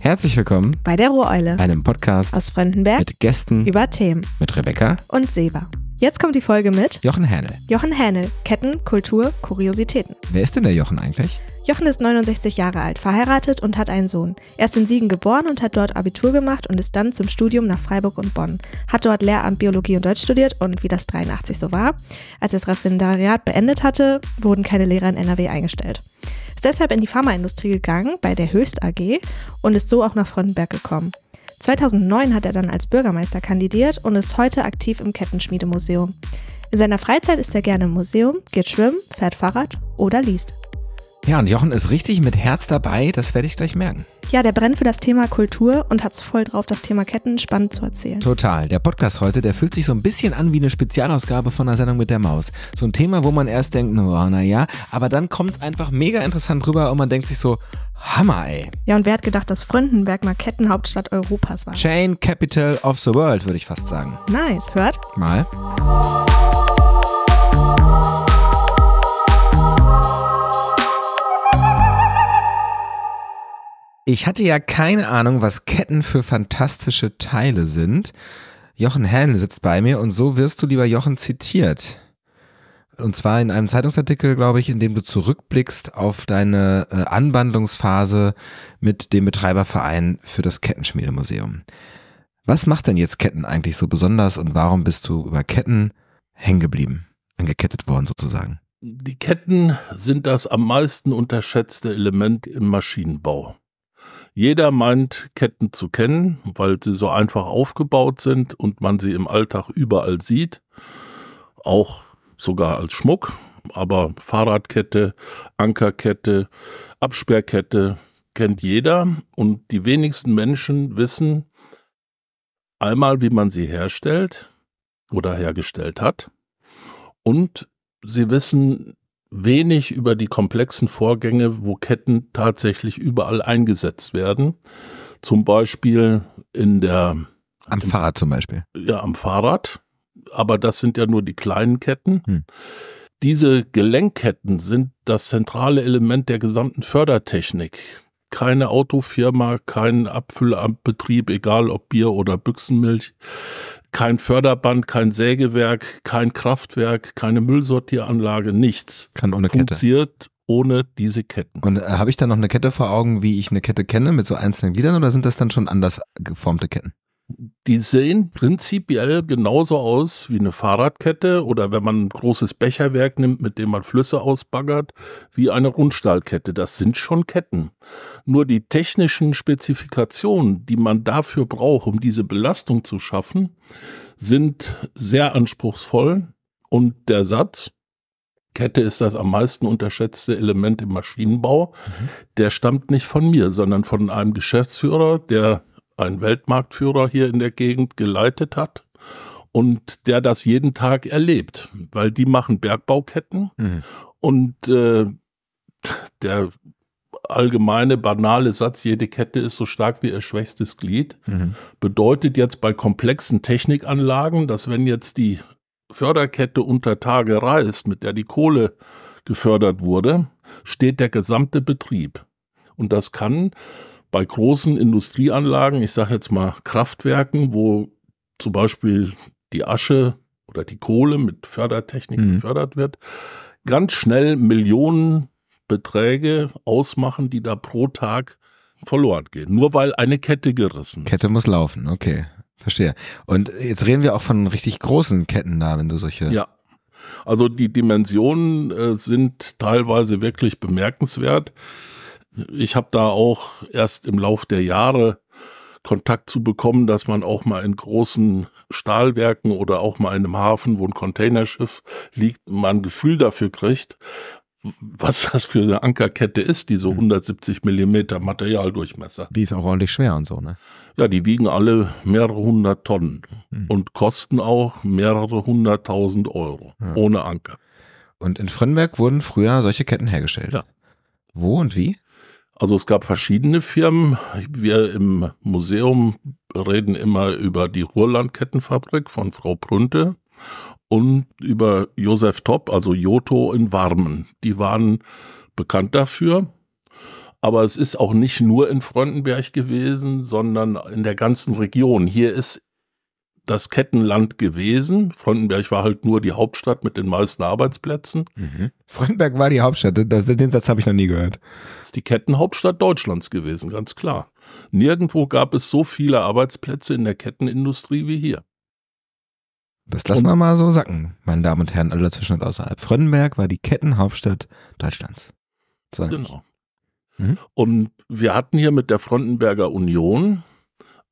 Herzlich willkommen bei der Roheule, einem Podcast aus Fröndenberg mit Gästen über Themen mit Rebecca und Seba. Jetzt kommt die Folge mit Jochen Hänel. Jochen Hänel, Ketten, Kultur, Kuriositäten. Wer ist denn der Jochen eigentlich? Jochen ist 69 Jahre alt, verheiratet und hat einen Sohn. Er ist in Siegen geboren und hat dort Abitur gemacht und ist dann zum Studium nach Freiburg und Bonn. Hat dort Lehramt Biologie und Deutsch studiert und wie das 83 so war, als er das Referendariat beendet hatte, wurden keine Lehrer in NRW eingestellt ist deshalb in die Pharmaindustrie gegangen, bei der Höchst AG, und ist so auch nach Frönnberg gekommen. 2009 hat er dann als Bürgermeister kandidiert und ist heute aktiv im Kettenschmiedemuseum. In seiner Freizeit ist er gerne im Museum, geht schwimmen, fährt Fahrrad oder liest. Ja, und Jochen ist richtig mit Herz dabei, das werde ich gleich merken. Ja, der brennt für das Thema Kultur und hat es voll drauf, das Thema Ketten spannend zu erzählen. Total. Der Podcast heute, der fühlt sich so ein bisschen an wie eine Spezialausgabe von einer Sendung mit der Maus. So ein Thema, wo man erst denkt, oh, naja, aber dann kommt es einfach mega interessant rüber und man denkt sich so, Hammer, ey. Ja, und wer hat gedacht, dass Fröndenberg mal Kettenhauptstadt Europas war? Chain Capital of the World, würde ich fast sagen. Nice, hört? Mal. Ich hatte ja keine Ahnung, was Ketten für fantastische Teile sind. Jochen Hähnl sitzt bei mir und so wirst du, lieber Jochen, zitiert. Und zwar in einem Zeitungsartikel, glaube ich, in dem du zurückblickst auf deine äh, Anbandlungsphase mit dem Betreiberverein für das Kettenschmiedemuseum. Was macht denn jetzt Ketten eigentlich so besonders und warum bist du über Ketten hängen geblieben, angekettet worden sozusagen? Die Ketten sind das am meisten unterschätzte Element im Maschinenbau. Jeder meint, Ketten zu kennen, weil sie so einfach aufgebaut sind und man sie im Alltag überall sieht, auch sogar als Schmuck, aber Fahrradkette, Ankerkette, Absperrkette kennt jeder und die wenigsten Menschen wissen einmal, wie man sie herstellt oder hergestellt hat und sie wissen wenig über die komplexen Vorgänge, wo Ketten tatsächlich überall eingesetzt werden. Zum Beispiel in der... Am im, Fahrrad zum Beispiel. Ja, am Fahrrad. Aber das sind ja nur die kleinen Ketten. Hm. Diese Gelenkketten sind das zentrale Element der gesamten Fördertechnik. Keine Autofirma, kein Abfüllbetrieb, egal ob Bier oder Büchsenmilch, kein Förderband, kein Sägewerk, kein Kraftwerk, keine Müllsortieranlage, nichts. Kann ohne Kette. Funktioniert ohne diese Ketten. Und äh, habe ich da noch eine Kette vor Augen, wie ich eine Kette kenne, mit so einzelnen Gliedern oder sind das dann schon anders geformte Ketten? Die sehen prinzipiell genauso aus wie eine Fahrradkette oder wenn man ein großes Becherwerk nimmt, mit dem man Flüsse ausbaggert, wie eine Rundstahlkette. Das sind schon Ketten. Nur die technischen Spezifikationen, die man dafür braucht, um diese Belastung zu schaffen, sind sehr anspruchsvoll. Und der Satz, Kette ist das am meisten unterschätzte Element im Maschinenbau. Mhm. Der stammt nicht von mir, sondern von einem Geschäftsführer, der ein Weltmarktführer hier in der Gegend geleitet hat und der das jeden Tag erlebt, weil die machen Bergbauketten mhm. und äh, der allgemeine banale Satz, jede Kette ist so stark wie ihr schwächstes Glied, mhm. bedeutet jetzt bei komplexen Technikanlagen, dass wenn jetzt die Förderkette unter Tage reißt, mit der die Kohle gefördert wurde, steht der gesamte Betrieb. Und das kann bei großen Industrieanlagen, ich sage jetzt mal Kraftwerken, wo zum Beispiel die Asche oder die Kohle mit Fördertechnik mhm. gefördert wird, ganz schnell Millionenbeträge ausmachen, die da pro Tag verloren gehen. Nur weil eine Kette gerissen ist. Kette muss laufen, okay. Verstehe. Und jetzt reden wir auch von richtig großen Ketten da, wenn du solche. Ja. Also die Dimensionen äh, sind teilweise wirklich bemerkenswert. Ich habe da auch erst im Lauf der Jahre Kontakt zu bekommen, dass man auch mal in großen Stahlwerken oder auch mal in einem Hafen, wo ein Containerschiff liegt, mal ein Gefühl dafür kriegt, was das für eine Ankerkette ist, diese mhm. 170 Millimeter Materialdurchmesser. Die ist auch ordentlich schwer und so, ne? Ja, die wiegen alle mehrere hundert Tonnen mhm. und kosten auch mehrere hunderttausend Euro ja. ohne Anker. Und in Frönnberg wurden früher solche Ketten hergestellt. Ja. Wo und wie? Also es gab verschiedene Firmen. Wir im Museum reden immer über die Ruhrlandkettenfabrik von Frau Prunte und über Josef Topp, also Joto in Warmen. Die waren bekannt dafür. Aber es ist auch nicht nur in Frontenberg gewesen, sondern in der ganzen Region. Hier ist das Kettenland gewesen. Frontenberg war halt nur die Hauptstadt mit den meisten Arbeitsplätzen. Mhm. Frontenberg war die Hauptstadt, das, den Satz habe ich noch nie gehört. Das ist die Kettenhauptstadt Deutschlands gewesen, ganz klar. Nirgendwo gab es so viele Arbeitsplätze in der Kettenindustrie wie hier. Das lassen und, wir mal so sacken, meine Damen und Herren, alle dazwischen und außerhalb. Fröndenberg war die Kettenhauptstadt Deutschlands. genau. Mhm. Und wir hatten hier mit der Frontenberger Union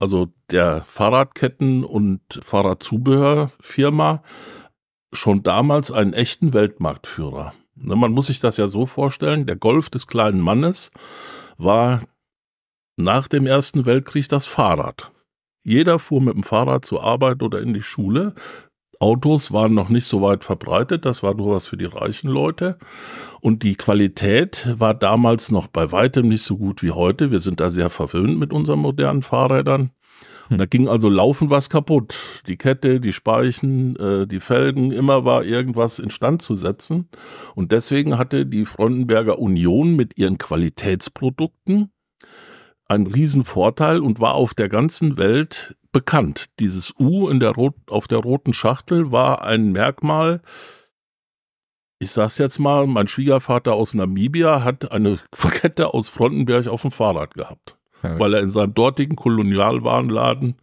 also der Fahrradketten- und Fahrradzubehörfirma, schon damals einen echten Weltmarktführer. Ne, man muss sich das ja so vorstellen, der Golf des kleinen Mannes war nach dem Ersten Weltkrieg das Fahrrad. Jeder fuhr mit dem Fahrrad zur Arbeit oder in die Schule. Autos waren noch nicht so weit verbreitet, das war nur was für die reichen Leute. Und die Qualität war damals noch bei weitem nicht so gut wie heute. Wir sind da sehr verwöhnt mit unseren modernen Fahrrädern. Und hm. da ging also laufend was kaputt. Die Kette, die Speichen, äh, die Felgen, immer war irgendwas instand zu setzen. Und deswegen hatte die Frontenberger Union mit ihren Qualitätsprodukten ein Riesenvorteil und war auf der ganzen Welt bekannt. Dieses U in der Rot auf der roten Schachtel war ein Merkmal. Ich sag's jetzt mal, mein Schwiegervater aus Namibia hat eine Kette aus Frontenberg auf dem Fahrrad gehabt, ja. weil er in seinem dortigen Kolonialwarenladen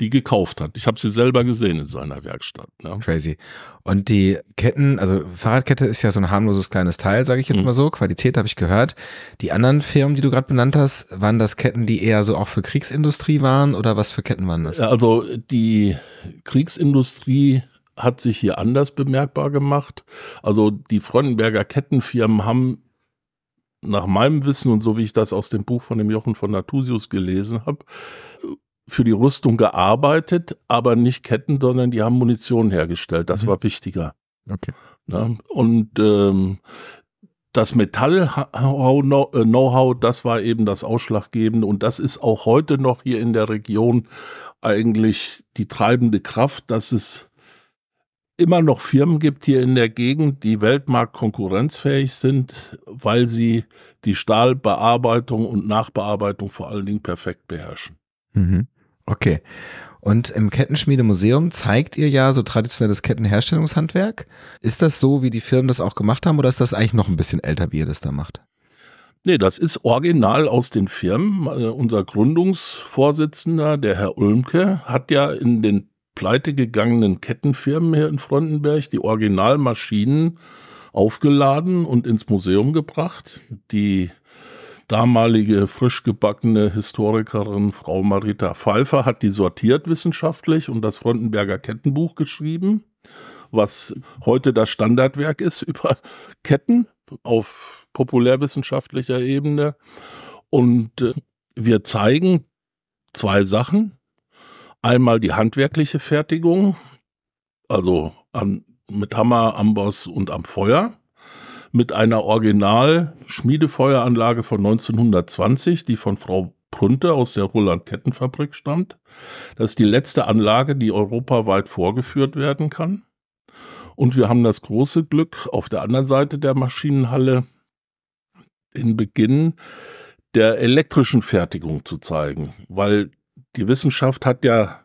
die gekauft hat. Ich habe sie selber gesehen in seiner Werkstatt. Ne? Crazy. Und die Ketten, also Fahrradkette ist ja so ein harmloses kleines Teil, sage ich jetzt mhm. mal so. Qualität habe ich gehört. Die anderen Firmen, die du gerade benannt hast, waren das Ketten, die eher so auch für Kriegsindustrie waren oder was für Ketten waren das? Äh, also die Kriegsindustrie hat sich hier anders bemerkbar gemacht. Also die Freudenberger Kettenfirmen haben nach meinem Wissen und so wie ich das aus dem Buch von dem Jochen von Natusius gelesen habe, für die Rüstung gearbeitet, aber nicht Ketten, sondern die haben Munition hergestellt. Das mhm. war wichtiger. Okay. Ja, ne? und ähm, das Metall-Know-how, äh, das war eben das Ausschlaggebende. Und das ist auch heute noch hier in der Region eigentlich die treibende Kraft, dass es immer noch Firmen gibt hier in der Gegend, die weltmarktkonkurrenzfähig sind, weil sie die Stahlbearbeitung und Nachbearbeitung vor allen Dingen perfekt beherrschen. Mhm. Okay. Und im Kettenschmiedemuseum zeigt ihr ja so traditionelles Kettenherstellungshandwerk. Ist das so, wie die Firmen das auch gemacht haben, oder ist das eigentlich noch ein bisschen älter, wie ihr das da macht? Nee, das ist original aus den Firmen. Also unser Gründungsvorsitzender, der Herr Ulmke, hat ja in den pleitegegangenen Kettenfirmen hier in Frontenberg die Originalmaschinen aufgeladen und ins Museum gebracht. Die damalige frisch gebackene Historikerin Frau Marita Pfeiffer hat die sortiert wissenschaftlich und das Frontenberger Kettenbuch geschrieben, was heute das Standardwerk ist über Ketten auf populärwissenschaftlicher Ebene. Und äh, wir zeigen zwei Sachen. Einmal die handwerkliche Fertigung, also an, mit Hammer, Amboss und am Feuer mit einer Original-Schmiedefeueranlage von 1920, die von Frau Prunte aus der Roland-Kettenfabrik stammt. Das ist die letzte Anlage, die europaweit vorgeführt werden kann. Und wir haben das große Glück, auf der anderen Seite der Maschinenhalle den Beginn der elektrischen Fertigung zu zeigen, weil die Wissenschaft hat ja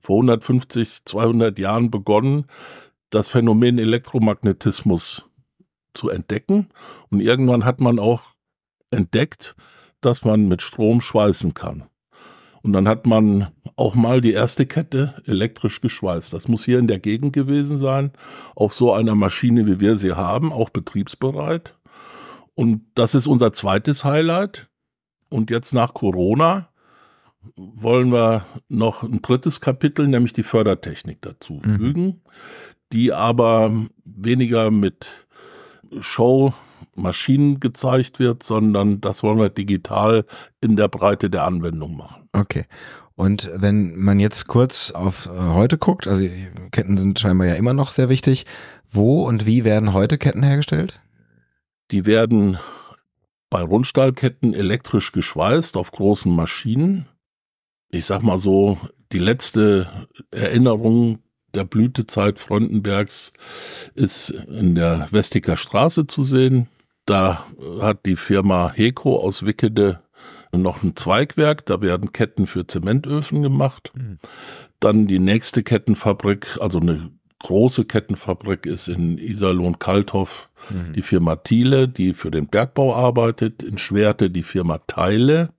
vor 150, 200 Jahren begonnen, das Phänomen Elektromagnetismus zu entdecken. Und irgendwann hat man auch entdeckt, dass man mit Strom schweißen kann. Und dann hat man auch mal die erste Kette elektrisch geschweißt. Das muss hier in der Gegend gewesen sein, auf so einer Maschine, wie wir sie haben, auch betriebsbereit. Und das ist unser zweites Highlight. Und jetzt nach Corona wollen wir noch ein drittes Kapitel, nämlich die Fördertechnik dazu mhm. fügen, die aber weniger mit Show Maschinen gezeigt wird, sondern das wollen wir digital in der Breite der Anwendung machen. Okay. Und wenn man jetzt kurz auf äh, heute guckt, also Ketten sind scheinbar ja immer noch sehr wichtig, wo und wie werden heute Ketten hergestellt? Die werden bei Rundstahlketten elektrisch geschweißt auf großen Maschinen. Ich sag mal so, die letzte Erinnerung der Blütezeit Frontenbergs ist in der Westiker Straße zu sehen. Da hat die Firma Heko aus Wickede noch ein Zweigwerk, da werden Ketten für Zementöfen gemacht. Hm. Dann die nächste Kettenfabrik, also eine große Kettenfabrik ist in Iserlohn-Kalthoff mhm. die Firma Thiele, die für den Bergbau arbeitet, in Schwerte die Firma Teile.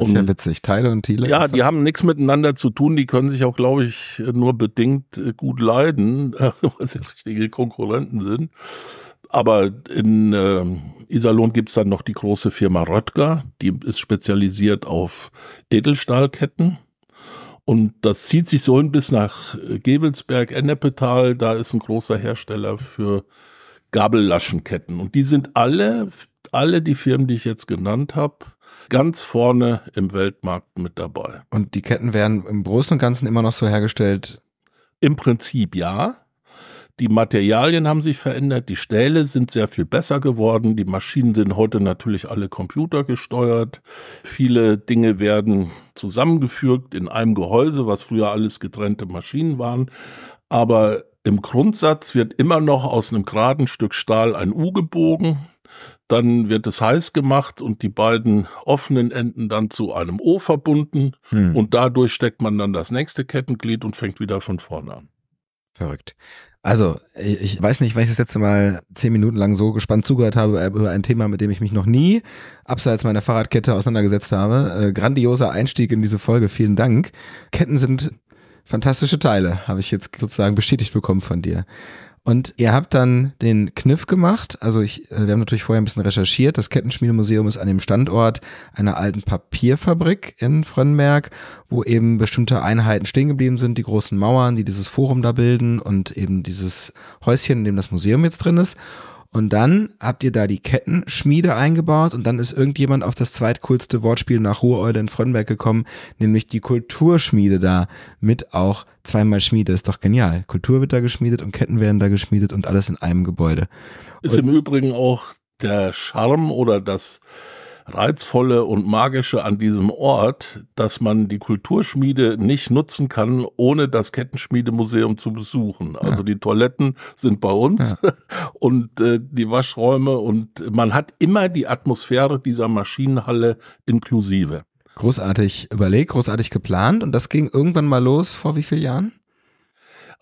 Das ist ja witzig. Teile und Thiele. Ja, die haben nichts miteinander zu tun. Die können sich auch, glaube ich, nur bedingt äh, gut leiden, äh, weil sie richtige Konkurrenten sind. Aber in äh, Iserlohn es dann noch die große Firma Röttger. Die ist spezialisiert auf Edelstahlketten. Und das zieht sich so hin bis nach äh, Gevelsberg, Ennepetal. Da ist ein großer Hersteller für Gabellaschenketten. Und die sind alle, alle die Firmen, die ich jetzt genannt habe, ganz vorne im Weltmarkt mit dabei. Und die Ketten werden im Großen und Ganzen immer noch so hergestellt? Im Prinzip ja. Die Materialien haben sich verändert, die Stähle sind sehr viel besser geworden, die Maschinen sind heute natürlich alle computergesteuert, viele Dinge werden zusammengefügt in einem Gehäuse, was früher alles getrennte Maschinen waren, aber im Grundsatz wird immer noch aus einem geraden Stück Stahl ein U gebogen, dann wird es heiß gemacht und die beiden offenen Enden dann zu einem O verbunden hm. und dadurch steckt man dann das nächste Kettenglied und fängt wieder von vorne an. Verrückt. Also, ich weiß nicht, weil ich das letzte Mal zehn Minuten lang so gespannt zugehört habe äh, über ein Thema, mit dem ich mich noch nie abseits meiner Fahrradkette auseinandergesetzt habe. Äh, grandioser Einstieg in diese Folge. Vielen Dank. Ketten sind fantastische Teile, habe ich jetzt sozusagen bestätigt bekommen von dir. Und ihr habt dann den Kniff gemacht. Also ich, äh, wir haben natürlich vorher ein bisschen recherchiert. Das Kettenschmiedemuseum ist an dem Standort einer alten Papierfabrik in Frönnberg, wo eben bestimmte Einheiten stehen geblieben sind, die großen Mauern, die dieses Forum da bilden und eben dieses Häuschen, in dem das Museum jetzt drin ist. Und dann habt ihr da die Kettenschmiede eingebaut und dann ist irgendjemand auf das zweitcoolste Wortspiel nach Ruheule in Frönnberg gekommen, nämlich die Kulturschmiede da mit auch zweimal Schmiede. Ist doch genial. Kultur wird da geschmiedet und Ketten werden da geschmiedet und alles in einem Gebäude. Ist und im Übrigen auch der Charme oder das Reizvolle und Magische an diesem Ort, dass man die Kulturschmiede nicht nutzen kann, ohne das Kettenschmiedemuseum zu besuchen. Also ja. die Toiletten sind bei uns ja. und äh, die Waschräume und man hat immer die Atmosphäre dieser Maschinenhalle inklusive. Großartig überlegt, großartig geplant und das ging irgendwann mal los vor wie vielen Jahren?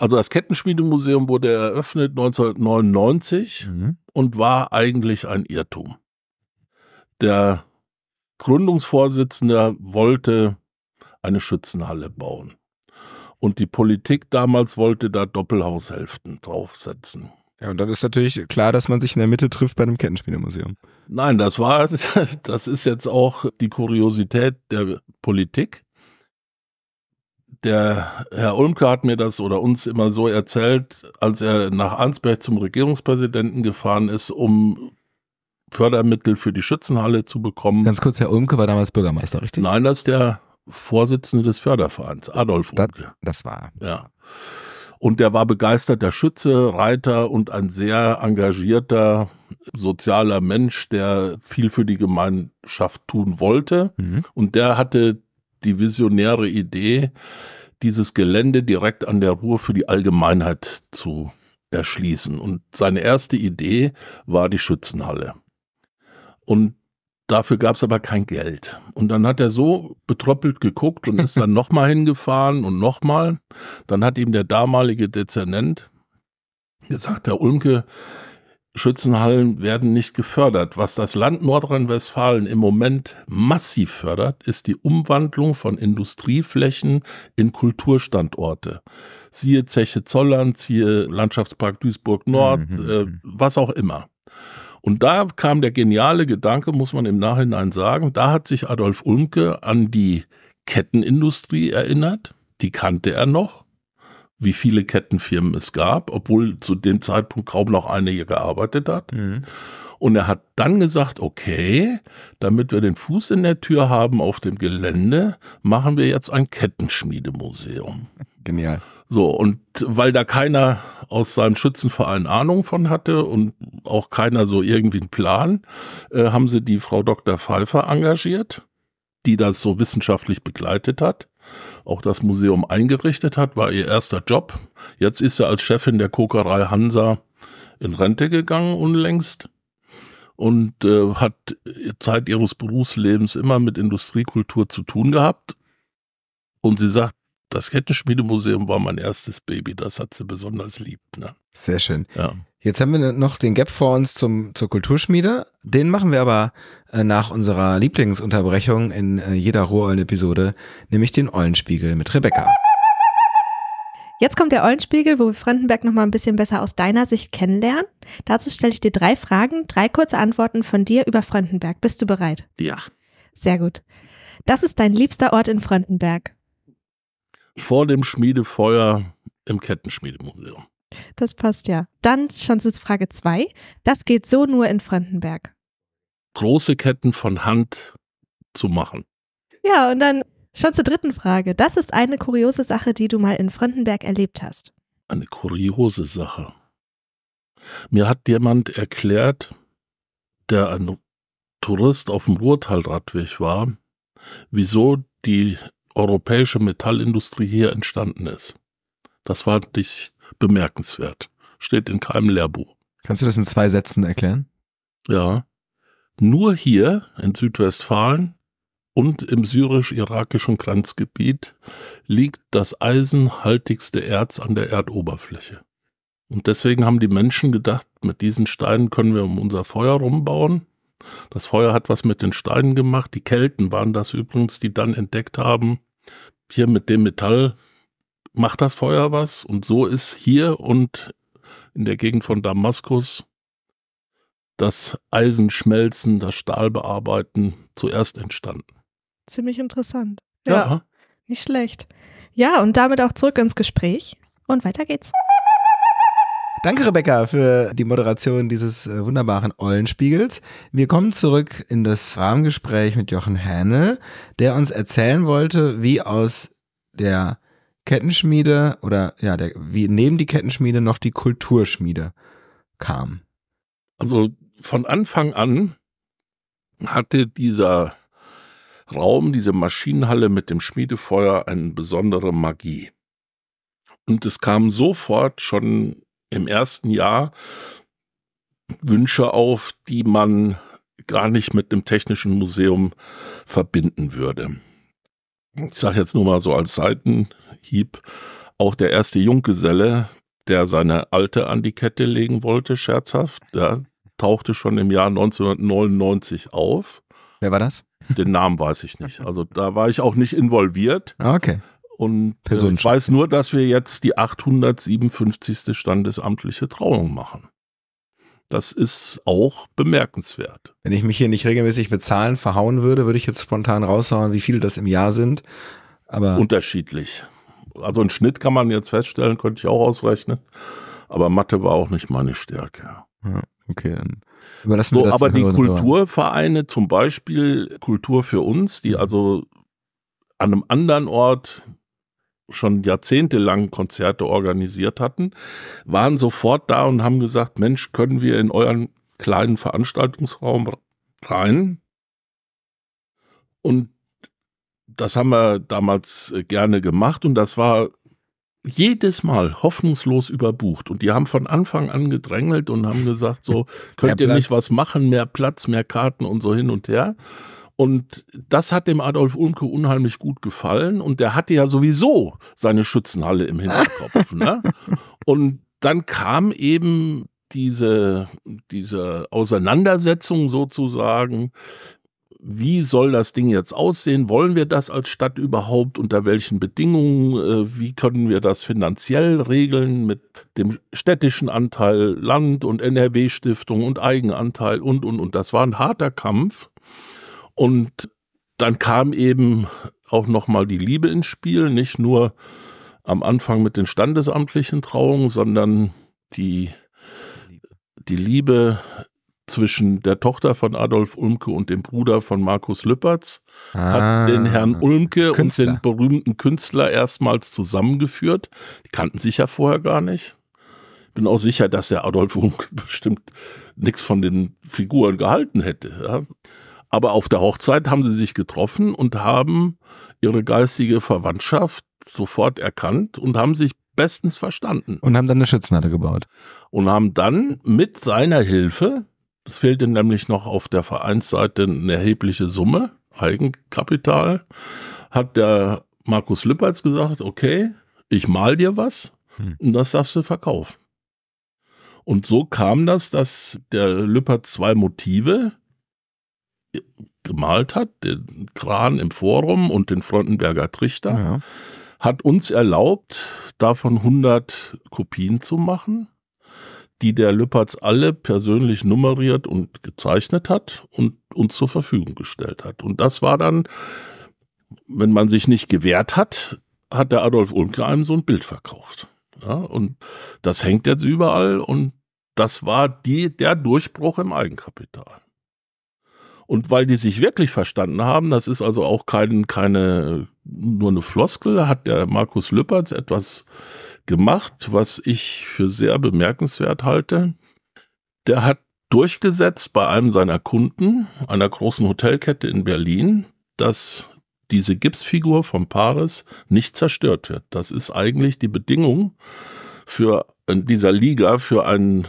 Also das Kettenschmiedemuseum wurde eröffnet 1999 mhm. und war eigentlich ein Irrtum. Der Gründungsvorsitzende wollte eine Schützenhalle bauen. Und die Politik damals wollte da Doppelhaushälften draufsetzen. Ja, und dann ist natürlich klar, dass man sich in der Mitte trifft bei einem Kettenspielermuseum. Nein, das war, das ist jetzt auch die Kuriosität der Politik. Der Herr Ulmke hat mir das oder uns immer so erzählt, als er nach Ansberg zum Regierungspräsidenten gefahren ist, um Fördermittel für die Schützenhalle zu bekommen. Ganz kurz, Herr Ulmke war damals Bürgermeister, richtig? Nein, das ist der Vorsitzende des Fördervereins, Adolf Ulmke. Das, das war. Ja. Und der war begeisterter Schütze, Reiter und ein sehr engagierter sozialer Mensch, der viel für die Gemeinschaft tun wollte. Mhm. Und der hatte die visionäre Idee, dieses Gelände direkt an der Ruhr für die Allgemeinheit zu erschließen. Und seine erste Idee war die Schützenhalle. Und Dafür gab es aber kein Geld. Und dann hat er so betroppelt geguckt und ist dann nochmal hingefahren und nochmal. Dann hat ihm der damalige Dezernent gesagt, Herr Ulmke, Schützenhallen werden nicht gefördert. Was das Land Nordrhein-Westfalen im Moment massiv fördert, ist die Umwandlung von Industrieflächen in Kulturstandorte. Siehe Zeche Zollern, siehe Landschaftspark Duisburg-Nord, mhm. äh, mhm. was auch immer. Und da kam der geniale Gedanke, muss man im Nachhinein sagen, da hat sich Adolf Ulmke an die Kettenindustrie erinnert, die kannte er noch, wie viele Kettenfirmen es gab, obwohl zu dem Zeitpunkt kaum noch eine hier gearbeitet hat. Mhm. Und er hat dann gesagt, okay, damit wir den Fuß in der Tür haben auf dem Gelände, machen wir jetzt ein Kettenschmiedemuseum. Genial. So, und weil da keiner aus seinem Schützenverein Ahnung von hatte und auch keiner so irgendwie einen Plan, äh, haben sie die Frau Dr. Pfeiffer engagiert, die das so wissenschaftlich begleitet hat. Auch das Museum eingerichtet hat, war ihr erster Job. Jetzt ist sie als Chefin der Kokerei Hansa in Rente gegangen unlängst und äh, hat Zeit ihres Berufslebens immer mit Industriekultur zu tun gehabt. Und sie sagt, das Kettenschmiedemuseum war mein erstes Baby, das hat sie besonders lieb. Ne? Sehr schön. Ja. Jetzt haben wir noch den Gap vor uns zum, zur Kulturschmiede. Den machen wir aber äh, nach unserer Lieblingsunterbrechung in äh, jeder Rohreulen-Episode, nämlich den Eulenspiegel mit Rebecca. Jetzt kommt der Eulenspiegel, wo wir Frankenberg nochmal ein bisschen besser aus deiner Sicht kennenlernen. Dazu stelle ich dir drei Fragen, drei kurze Antworten von dir über Frankenberg. Bist du bereit? Ja. Sehr gut. Das ist dein liebster Ort in Frankenberg. Vor dem Schmiedefeuer im Kettenschmiedemuseum. Das passt ja. Dann schon zu Frage 2. Das geht so nur in Frankenberg. Große Ketten von Hand zu machen. Ja, und dann schon zur dritten Frage. Das ist eine kuriose Sache, die du mal in Frankenberg erlebt hast. Eine kuriose Sache. Mir hat jemand erklärt, der ein Tourist auf dem Ruhrtalradweg war, wieso die europäische Metallindustrie hier entstanden ist. Das fand ich bemerkenswert. Steht in keinem Lehrbuch. Kannst du das in zwei Sätzen erklären? Ja. Nur hier in Südwestfalen und im syrisch-irakischen Grenzgebiet liegt das eisenhaltigste Erz an der Erdoberfläche. Und deswegen haben die Menschen gedacht, mit diesen Steinen können wir um unser Feuer rumbauen. Das Feuer hat was mit den Steinen gemacht. Die Kelten waren das übrigens, die dann entdeckt haben, hier mit dem Metall macht das Feuer was und so ist hier und in der Gegend von Damaskus das Eisenschmelzen, das Stahlbearbeiten zuerst entstanden. Ziemlich interessant. Ja. ja. Nicht schlecht. Ja, und damit auch zurück ins Gespräch und weiter geht's. Danke, Rebecca, für die Moderation dieses äh, wunderbaren Eulenspiegels. Wir kommen zurück in das Rahmengespräch mit Jochen Hähnel, der uns erzählen wollte, wie aus der Kettenschmiede oder ja, der, wie neben die Kettenschmiede noch die Kulturschmiede kam? Also von Anfang an hatte dieser Raum, diese Maschinenhalle mit dem Schmiedefeuer eine besondere Magie. Und es kamen sofort schon im ersten Jahr Wünsche auf, die man gar nicht mit dem Technischen Museum verbinden würde ich sage jetzt nur mal so als Seitenhieb, auch der erste Junggeselle, der seine Alte an die Kette legen wollte, scherzhaft, der tauchte schon im Jahr 1999 auf. Wer war das? Den Namen weiß ich nicht. Also da war ich auch nicht involviert. Ah, okay. Und äh, ich weiß nur, dass wir jetzt die 857. standesamtliche Trauung machen. Das ist auch bemerkenswert. Wenn ich mich hier nicht regelmäßig mit Zahlen verhauen würde, würde ich jetzt spontan raushauen, wie viele das im Jahr sind. Aber unterschiedlich. Also einen Schnitt kann man jetzt feststellen, könnte ich auch ausrechnen. Aber Mathe war auch nicht meine Stärke. okay, dann überlassen so, Aber die Kulturvereine, zum Beispiel Kultur für uns, die also an einem anderen Ort schon jahrzehntelang Konzerte organisiert hatten, waren sofort da und haben gesagt, Mensch, können wir in euren kleinen Veranstaltungsraum rein? Und das haben wir damals äh, gerne gemacht und das war jedes Mal hoffnungslos überbucht. Und die haben von Anfang an gedrängelt und haben gesagt, so könnt ihr Platz. nicht was machen, mehr Platz, mehr Karten und so hin und her. Und das hat dem Adolf Ulmke unheimlich gut gefallen. Und der hatte ja sowieso seine Schützenhalle im Hinterkopf. ne? Und dann kam eben diese, diese Auseinandersetzung sozusagen wie soll das Ding jetzt aussehen? Wollen wir das als Stadt überhaupt? Unter welchen Bedingungen? Äh, wie können wir das finanziell regeln mit dem städtischen Anteil Land und NRW-Stiftung und Eigenanteil und, und, und. Das war ein harter Kampf. Und dann kam eben auch nochmal die Liebe ins Spiel, nicht nur am Anfang mit den standesamtlichen Trauungen, sondern die, die Liebe zwischen der Tochter von Adolf Ulmke und dem Bruder von Markus Lüppertz ah, hat den Herrn Ulmke Künstler. und den berühmten Künstler erstmals zusammengeführt. Die kannten sich ja vorher gar nicht. Bin auch sicher, dass der Adolf Ulmke bestimmt nichts von den Figuren gehalten hätte. Ja. Aber auf der Hochzeit haben sie sich getroffen und haben ihre geistige Verwandtschaft sofort erkannt und haben sich bestens verstanden. Und haben dann eine Schützenhalle gebaut. Und haben dann mit seiner Hilfe, es fehlte nämlich noch auf der Vereinsseite eine erhebliche Summe, Eigenkapital, hat der Markus Lippertz gesagt, okay, ich mal dir was hm. und das darfst du verkaufen. Und so kam das, dass der Lüppert zwei Motive gemalt hat, den Kran im Forum und den Frontenberger Trichter, ja. hat uns erlaubt, davon 100 Kopien zu machen, die der Lüppertz alle persönlich nummeriert und gezeichnet hat und uns zur Verfügung gestellt hat. Und das war dann, wenn man sich nicht gewehrt hat, hat der Adolf Ulmke einem so ein Bild verkauft. Ja, und das hängt jetzt überall und das war die, der Durchbruch im Eigenkapital. Und weil die sich wirklich verstanden haben, das ist also auch kein, keine, nur eine Floskel, hat der Markus Lüppertz etwas gemacht, was ich für sehr bemerkenswert halte. Der hat durchgesetzt bei einem seiner Kunden, einer großen Hotelkette in Berlin, dass diese Gipsfigur von Paris nicht zerstört wird. Das ist eigentlich die Bedingung für in dieser Liga für, ein,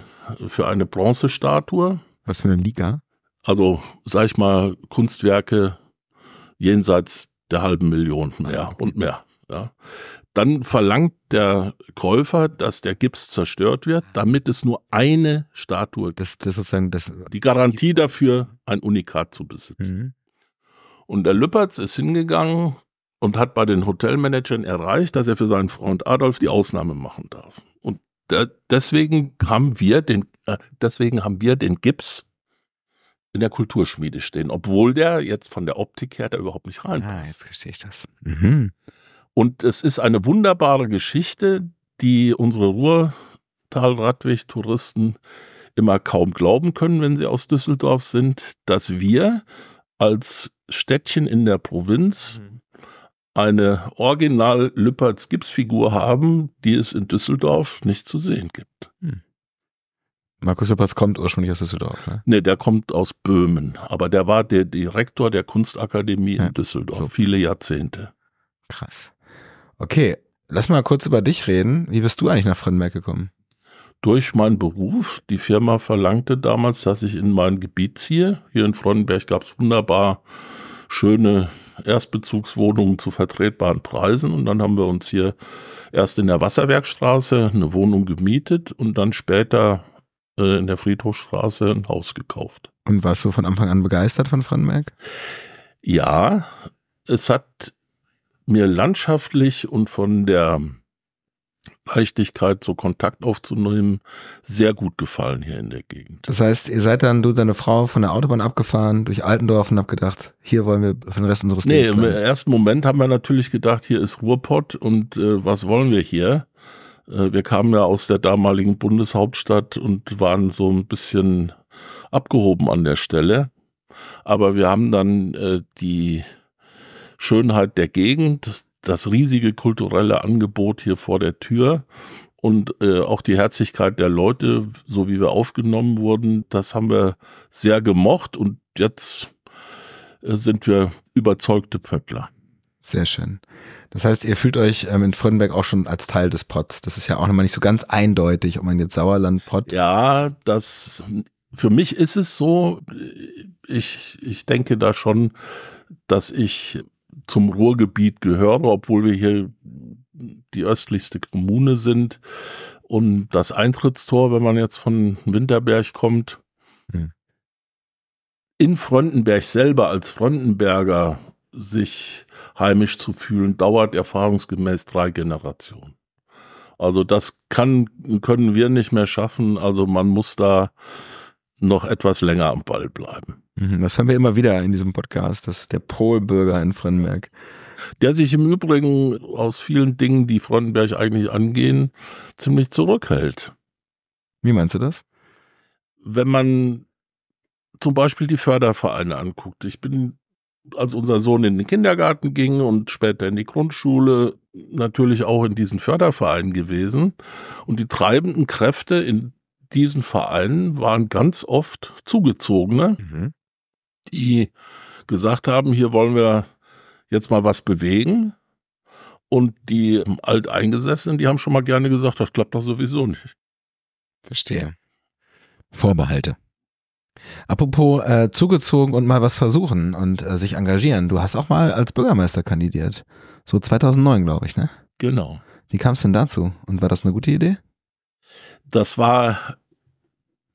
für eine Bronzestatue. Was für eine Liga? Also, sag ich mal, Kunstwerke jenseits der halben Million mehr ah, und mehr. Ja. Dann verlangt der Käufer, dass der Gips zerstört wird, damit es nur eine Statue gibt. Das, das sozusagen das die Garantie dafür, ein Unikat zu besitzen. Mhm. Und der Lüppertz ist hingegangen und hat bei den Hotelmanagern erreicht, dass er für seinen Freund Adolf die Ausnahme machen darf. Und deswegen haben wir den, äh, deswegen haben wir den Gips in der Kulturschmiede stehen, obwohl der jetzt von der Optik her da überhaupt nicht reinpasst. Ah, jetzt verstehe ich das. Mhm. Und es ist eine wunderbare Geschichte, die unsere Ruhrtal-Radweg-Touristen immer kaum glauben können, wenn sie aus Düsseldorf sind, dass wir als Städtchen in der Provinz mhm. eine original Lüpperts Gipsfigur haben, die es in Düsseldorf nicht zu sehen gibt. Mhm. Markus Eppers kommt ursprünglich aus Düsseldorf, ne? Ne, der kommt aus Böhmen, aber der war der Direktor der Kunstakademie ja, in Düsseldorf, so. viele Jahrzehnte. Krass. Okay, lass mal kurz über dich reden. Wie bist du eigentlich nach Frennberg gekommen? Durch meinen Beruf. Die Firma verlangte damals, dass ich in mein Gebiet ziehe. Hier in Fronnenberg gab es wunderbar schöne Erstbezugswohnungen zu vertretbaren Preisen. Und dann haben wir uns hier erst in der Wasserwerkstraße eine Wohnung gemietet und dann später äh, in der Friedhofstraße ein Haus gekauft. Und warst du von Anfang an begeistert von Frankenberg? Ja, es hat mir landschaftlich und von der Leichtigkeit, so Kontakt aufzunehmen, sehr gut gefallen hier in der Gegend. Das heißt, ihr seid dann, du, deine Frau, von der Autobahn abgefahren, durch Altendorf und habt gedacht, hier wollen wir für den Rest unseres Lebens. Nee, im ersten Moment haben wir natürlich gedacht, hier ist Ruhrpott und äh, was wollen wir hier? Äh, wir kamen ja aus der damaligen Bundeshauptstadt und waren so ein bisschen abgehoben an der Stelle. Aber wir haben dann äh, die Schönheit der Gegend, das riesige kulturelle Angebot hier vor der Tür und äh, auch die Herzlichkeit der Leute, so wie wir aufgenommen wurden, das haben wir sehr gemocht und jetzt sind wir überzeugte Pöttler. Sehr schön. Das heißt, ihr fühlt euch ähm, in Frönnberg auch schon als Teil des Pots. Das ist ja auch nochmal nicht so ganz eindeutig, ob man jetzt Sauerland-Pot. Ja, das für mich ist es so. Äh, ich, ich denke da schon, dass ich zum Ruhrgebiet gehöre, obwohl wir hier die östlichste Kommune sind. Und das Eintrittstor, wenn man jetzt von Winterberg kommt, hm. in Frontenberg selber als Frontenberger sich heimisch zu fühlen, dauert erfahrungsgemäß drei Generationen. Also das kann, können wir nicht mehr schaffen. Also man muss da noch etwas länger am Ball bleiben. Mhm, das haben wir immer wieder in diesem Podcast, dass der Polbürger in Frönnberg. Der sich im Übrigen aus vielen Dingen, die Frönnberg eigentlich angehen, ziemlich zurückhält. Wie meinst du das? Wenn man zum Beispiel die Fördervereine anguckt. Ich bin als unser Sohn in den Kindergarten ging und später in die Grundschule, natürlich auch in diesen Fördervereinen gewesen. Und die treibenden Kräfte in diesen Vereinen waren ganz oft Zugezogene, mhm. die gesagt haben, hier wollen wir jetzt mal was bewegen. Und die Alteingesessenen, die haben schon mal gerne gesagt, das klappt doch sowieso nicht. Verstehe. Vorbehalte. Apropos äh, zugezogen und mal was versuchen und äh, sich engagieren. Du hast auch mal als Bürgermeister kandidiert. So 2009, glaube ich, ne? Genau. Wie kam es denn dazu? Und war das eine gute Idee? Das war,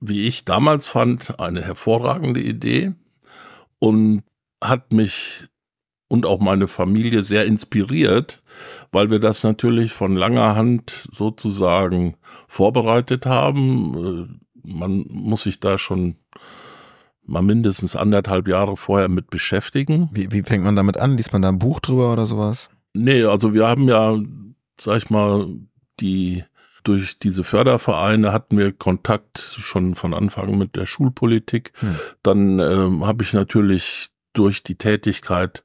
wie ich damals fand, eine hervorragende Idee und hat mich und auch meine Familie sehr inspiriert, weil wir das natürlich von langer Hand sozusagen vorbereitet haben. Äh, man muss sich da schon mal mindestens anderthalb Jahre vorher mit beschäftigen. Wie, wie fängt man damit an? Liest man da ein Buch drüber oder sowas? Nee, also wir haben ja, sag ich mal, die durch diese Fördervereine hatten wir Kontakt schon von Anfang mit der Schulpolitik. Hm. Dann ähm, habe ich natürlich durch die Tätigkeit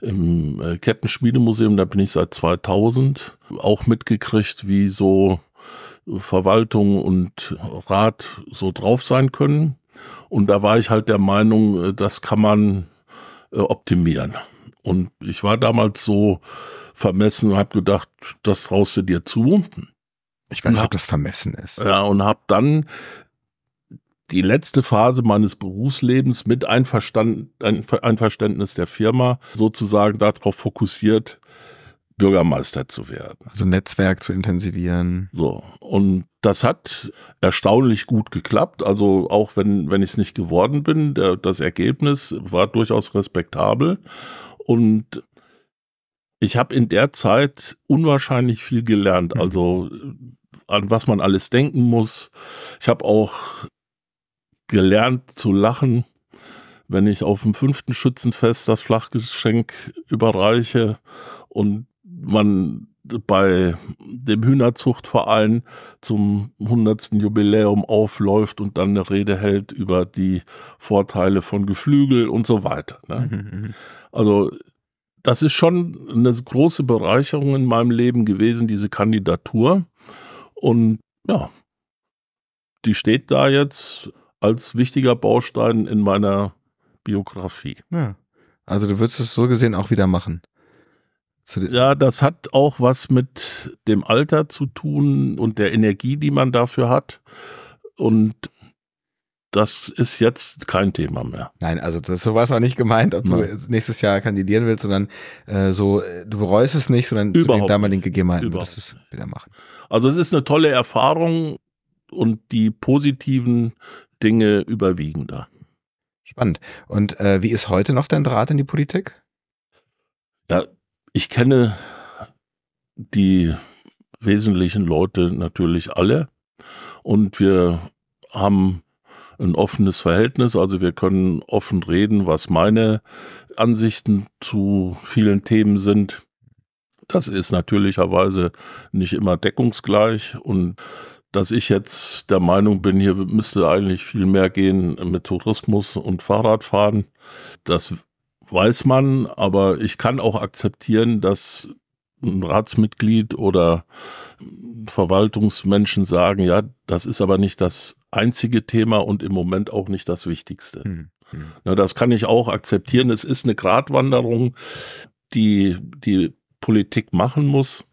im äh, Kettenschmiedemuseum, da bin ich seit 2000, auch mitgekriegt, wie so Verwaltung und Rat so drauf sein können. Und da war ich halt der Meinung, äh, das kann man äh, optimieren. Und ich war damals so vermessen und habe gedacht, das traust du dir zu. Ich weiß, hab, ob das vermessen ist. Ja, und habe dann die letzte Phase meines Berufslebens mit Einverstand, Einverständnis der Firma sozusagen darauf fokussiert, Bürgermeister zu werden. Also Netzwerk zu intensivieren. So. Und das hat erstaunlich gut geklappt. Also auch wenn, wenn ich es nicht geworden bin, der, das Ergebnis war durchaus respektabel. Und ich habe in der Zeit unwahrscheinlich viel gelernt. Mhm. Also an was man alles denken muss. Ich habe auch gelernt zu lachen wenn ich auf dem fünften Schützenfest das Flachgeschenk überreiche und man bei dem Hühnerzuchtverein zum 100. Jubiläum aufläuft und dann eine Rede hält über die Vorteile von Geflügel und so weiter. Ne? Mhm, mhm. Also das ist schon eine große Bereicherung in meinem Leben gewesen, diese Kandidatur. Und ja, die steht da jetzt als wichtiger Baustein in meiner Biografie. Ja. Also du würdest es so gesehen auch wieder machen ja, das hat auch was mit dem Alter zu tun und der Energie, die man dafür hat. Und das ist jetzt kein Thema mehr. Nein, also das, so war es auch nicht gemeint, ob Nein. du nächstes Jahr kandidieren willst, sondern äh, so, äh, du bereust es nicht, sondern Überhaupt zu den damaligen Gegebenheiten würdest du es wieder machen. Also es ist eine tolle Erfahrung und die positiven Dinge überwiegen da. Spannend. Und äh, wie ist heute noch dein Draht in die Politik? Ja, ich kenne die wesentlichen Leute natürlich alle und wir haben ein offenes Verhältnis, also wir können offen reden, was meine Ansichten zu vielen Themen sind. Das ist natürlicherweise nicht immer deckungsgleich und dass ich jetzt der Meinung bin, hier müsste eigentlich viel mehr gehen mit Tourismus und Fahrradfahren. Das weiß man, aber ich kann auch akzeptieren, dass ein Ratsmitglied oder Verwaltungsmenschen sagen, ja, das ist aber nicht das einzige Thema und im Moment auch nicht das Wichtigste. Mhm. Na, das kann ich auch akzeptieren. Es ist eine Gratwanderung, die die Politik machen muss.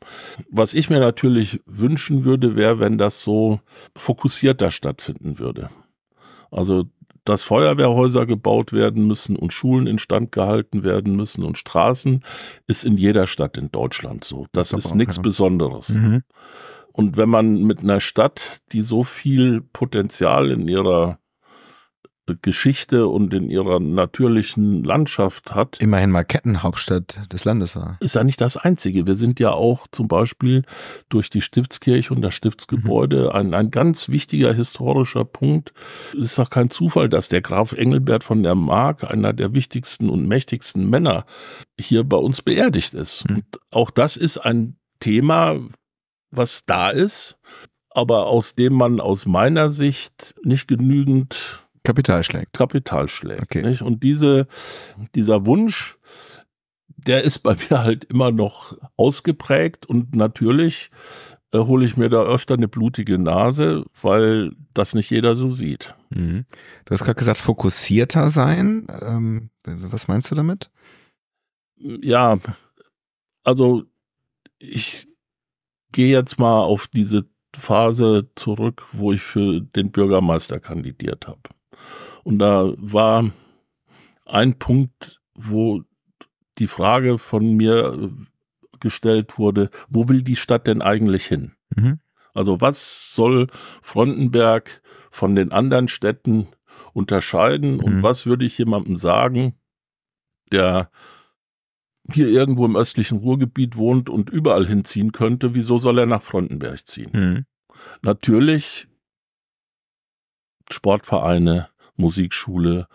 Was ich mir natürlich wünschen würde, wäre, wenn das so fokussierter stattfinden würde. Also dass Feuerwehrhäuser gebaut werden müssen und Schulen instand gehalten werden müssen und Straßen, ist in jeder Stadt in Deutschland so. Das ist nichts Besonderes. Mhm. Und wenn man mit einer Stadt, die so viel Potenzial in ihrer Geschichte und in ihrer natürlichen Landschaft hat. Immerhin mal Kettenhauptstadt des Landes war. Ist ja nicht das Einzige. Wir sind ja auch zum Beispiel durch die Stiftskirche und das Stiftsgebäude mhm. ein, ein ganz wichtiger historischer Punkt. Es ist doch kein Zufall, dass der Graf Engelbert von der Mark, einer der wichtigsten und mächtigsten Männer, hier bei uns beerdigt ist. Mhm. Und auch das ist ein Thema, was da ist, aber aus dem man aus meiner Sicht nicht genügend Kapital schlägt. Kapital schlägt. Okay. Nicht? Und diese, dieser Wunsch, der ist bei mir halt immer noch ausgeprägt und natürlich äh, hole ich mir da öfter eine blutige Nase, weil das nicht jeder so sieht. Mhm. Du hast gerade gesagt, fokussierter sein. Ähm, was meinst du damit? Ja, also ich gehe jetzt mal auf diese Phase zurück, wo ich für den Bürgermeister kandidiert habe. Und da war ein Punkt, wo die Frage von mir äh, gestellt wurde, wo will die Stadt denn eigentlich hin? Mhm. Also was soll Frontenberg von den anderen Städten unterscheiden mhm. und was würde ich jemandem sagen, der hier irgendwo im östlichen Ruhrgebiet wohnt und überall hinziehen könnte, wieso soll er nach Frontenberg ziehen? Mhm. Natürlich Sportvereine, Musikschule,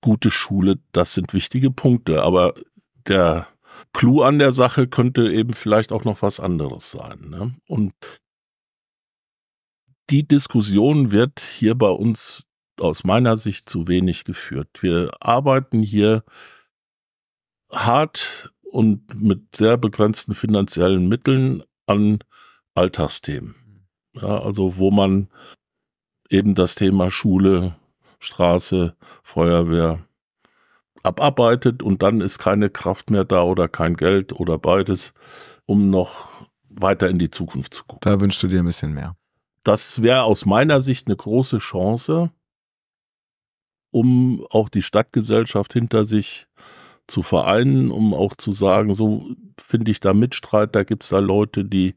gute Schule, das sind wichtige Punkte. Aber der Clou an der Sache könnte eben vielleicht auch noch was anderes sein. Ne? Und die Diskussion wird hier bei uns aus meiner Sicht zu wenig geführt. Wir arbeiten hier hart und mit sehr begrenzten finanziellen Mitteln an Alltagsthemen. Ja, also wo man eben das Thema Schule, Straße, Feuerwehr abarbeitet und dann ist keine Kraft mehr da oder kein Geld oder beides, um noch weiter in die Zukunft zu gucken. Da wünschst du dir ein bisschen mehr. Das wäre aus meiner Sicht eine große Chance, um auch die Stadtgesellschaft hinter sich zu vereinen, um auch zu sagen, so finde ich da Mitstreiter, gibt es da Leute, die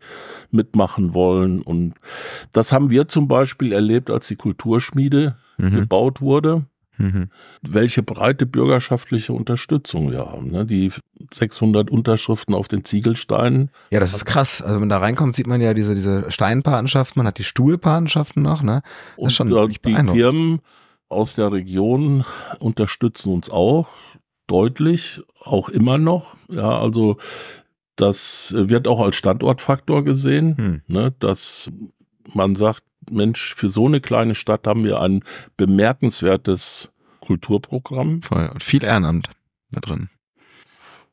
mitmachen wollen. Und das haben wir zum Beispiel erlebt, als die Kulturschmiede mhm. gebaut wurde. Mhm. Welche breite bürgerschaftliche Unterstützung wir haben. Ne? Die 600 Unterschriften auf den Ziegelsteinen. Ja, das ist krass. Also, wenn man da reinkommt, sieht man ja diese, diese Steinpatenschaft, man hat die Stuhlpatenschaften noch. Ne? Das und ist schon die Firmen aus der Region unterstützen uns auch deutlich, auch immer noch. Ja, also das wird auch als Standortfaktor gesehen, hm. ne, dass man sagt, Mensch, für so eine kleine Stadt haben wir ein bemerkenswertes Kulturprogramm. Voll. Und viel Ehrenamt da drin.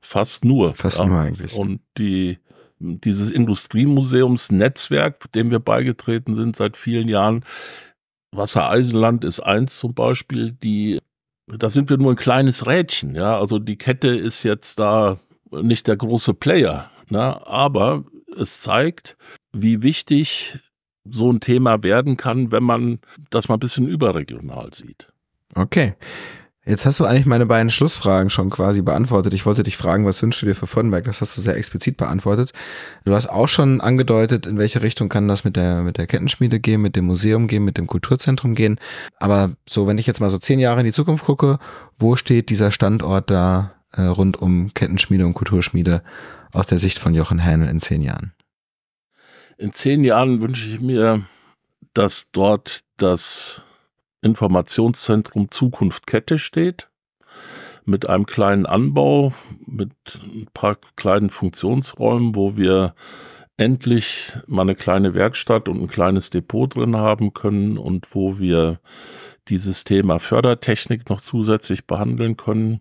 Fast nur. Fast ja. nur eigentlich. Und die, dieses Industriemuseumsnetzwerk, dem wir beigetreten sind seit vielen Jahren, Wassereisenland ist eins zum Beispiel, die da sind wir nur ein kleines Rädchen. Ja, also die Kette ist jetzt da nicht der große Player. Ne? Aber es zeigt, wie wichtig so ein Thema werden kann, wenn man das mal ein bisschen überregional sieht. Okay. Jetzt hast du eigentlich meine beiden Schlussfragen schon quasi beantwortet. Ich wollte dich fragen, was wünschst du dir für Fürnberg? Das hast du sehr explizit beantwortet. Du hast auch schon angedeutet, in welche Richtung kann das mit der, mit der Kettenschmiede gehen, mit dem Museum gehen, mit dem Kulturzentrum gehen. Aber so, wenn ich jetzt mal so zehn Jahre in die Zukunft gucke, wo steht dieser Standort da äh, rund um Kettenschmiede und Kulturschmiede aus der Sicht von Jochen Hänel in zehn Jahren? In zehn Jahren wünsche ich mir, dass dort das Informationszentrum Zukunft Kette steht, mit einem kleinen Anbau, mit ein paar kleinen Funktionsräumen, wo wir endlich mal eine kleine Werkstatt und ein kleines Depot drin haben können und wo wir dieses Thema Fördertechnik noch zusätzlich behandeln können.